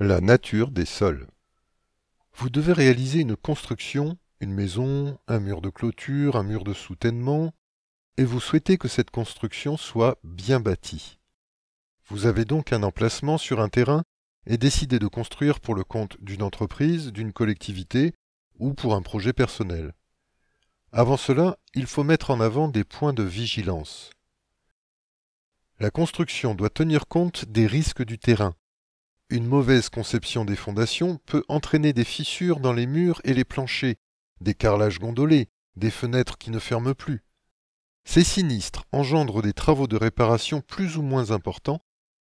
La nature des sols. Vous devez réaliser une construction, une maison, un mur de clôture, un mur de soutènement, et vous souhaitez que cette construction soit bien bâtie. Vous avez donc un emplacement sur un terrain et décidez de construire pour le compte d'une entreprise, d'une collectivité ou pour un projet personnel. Avant cela, il faut mettre en avant des points de vigilance. La construction doit tenir compte des risques du terrain, une mauvaise conception des fondations peut entraîner des fissures dans les murs et les planchers, des carrelages gondolés, des fenêtres qui ne ferment plus. Ces sinistres engendrent des travaux de réparation plus ou moins importants,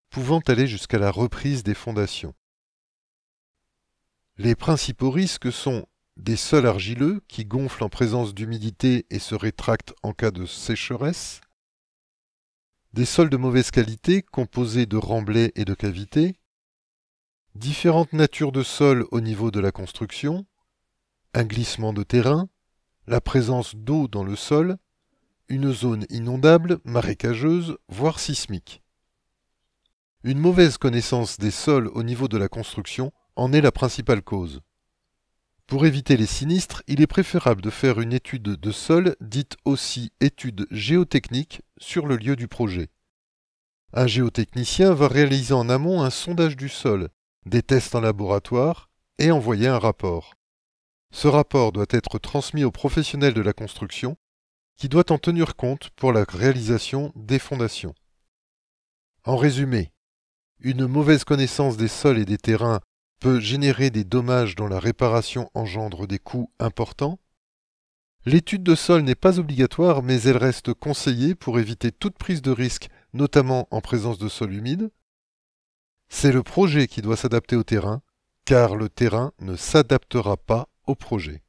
pouvant aller jusqu'à la reprise des fondations. Les principaux risques sont des sols argileux qui gonflent en présence d'humidité et se rétractent en cas de sécheresse, des sols de mauvaise qualité composés de remblais et de cavités, Différentes natures de sol au niveau de la construction, un glissement de terrain, la présence d'eau dans le sol, une zone inondable, marécageuse, voire sismique. Une mauvaise connaissance des sols au niveau de la construction en est la principale cause. Pour éviter les sinistres, il est préférable de faire une étude de sol, dite aussi étude géotechnique, sur le lieu du projet. Un géotechnicien va réaliser en amont un sondage du sol des tests en laboratoire et envoyer un rapport. Ce rapport doit être transmis aux professionnels de la construction qui doit en tenir compte pour la réalisation des fondations. En résumé, une mauvaise connaissance des sols et des terrains peut générer des dommages dont la réparation engendre des coûts importants. L'étude de sol n'est pas obligatoire mais elle reste conseillée pour éviter toute prise de risque, notamment en présence de sol humide. C'est le projet qui doit s'adapter au terrain, car le terrain ne s'adaptera pas au projet.